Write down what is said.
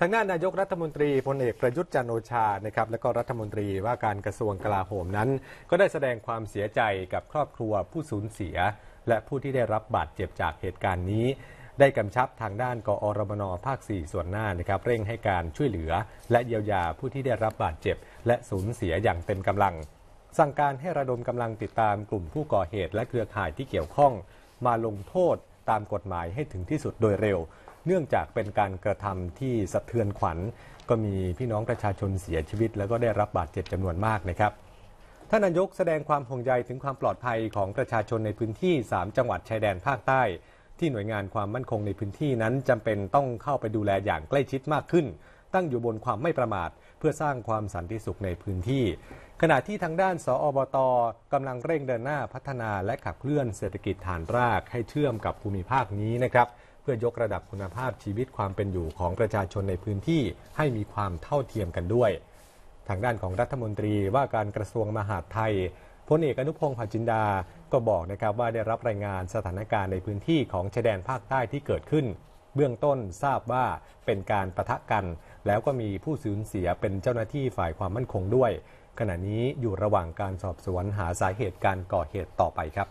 ทางด้านนายกรัฐมนตรีพลเอกประยุทธ์จันโอชานะครับ และก็รัฐมนตรีว่าการกระทรวงกลาโหมนั้น ก็ได้แสดงความเสียใจกับครอบครัวผู้สูญเสีย และผู้ที่ได้รับบาดเจ็บจากเหตุการณ์นี้ ได้กำชับทางด้านกอรมนภาค 4 ส่วนหน้านะครับเร่งให้การช่วยเหลือและเยียวยาผู้ที่ได้รับบาดเจ็บและสูญเสียอย่างเต็มกำลังสั่งการให้ระดมกำลังติดตามกลุ่มผู้ก่อเหตุและเครือข่ายที่เกี่ยวข้อง มาลงโทษตามกฎหมายให้ถึงที่สุดโดยเร็วเนื่องจากเป็นการกระทำที่สะเทือนขวัญ ก็มีพี่น้องประชาชนเสียชีวิต แล้วก็ได้รับบาดเจ็บจำนวนมากนะครับ ท่านนายกแสดงความห่วงใยถึงความปลอดภัยของประชาชนในพื้นที่ 3 จังหวัดชายแดนภาคใต้ ที่หน่วยงานความมั่นคงในพื้นที่นั้น จำเป็นต้องเข้าไปดูแลอย่างใกล้ชิดมากขึ้น ตั้งอยู่บนความไม่ประมาทเพื่อสร้างความสันติสุขในพื้นที่ ขณะที่ทางด้าน สอบตกำลังเร่งเดินหน้าพัฒนาและขับเคลื่อนเศรษฐกิจฐานรากให้เชื่อมกับภูมิภาคนี้นะครับพื่อยกระดับคุณภาพชีวิตความเป็นอยู่ของประชาชนในพื้นที่ให้มีความเท่าเทียมกันด้วย ทางด้านของรัฐมนตรีว่าการกระทรวงมหาดไทยพลเอกอนุพงศ์ผาจินดาก็บอกนะครับว่าได้รับรายงานสถานการณ์ในพื้นที่ของชายแดนภาคใต้ที่เกิดขึ้น เบื้องต้นทราบว่าเป็นการประทะกัน แล้วก็มีผู้สูญเสียเป็นเจ้าหน้าที่ฝ่ายความมั่นคงด้วย ขณะนี้อยู่ระหว่างการสอบสวนหาสาเหตุการก่อเหตุต่อไปครับ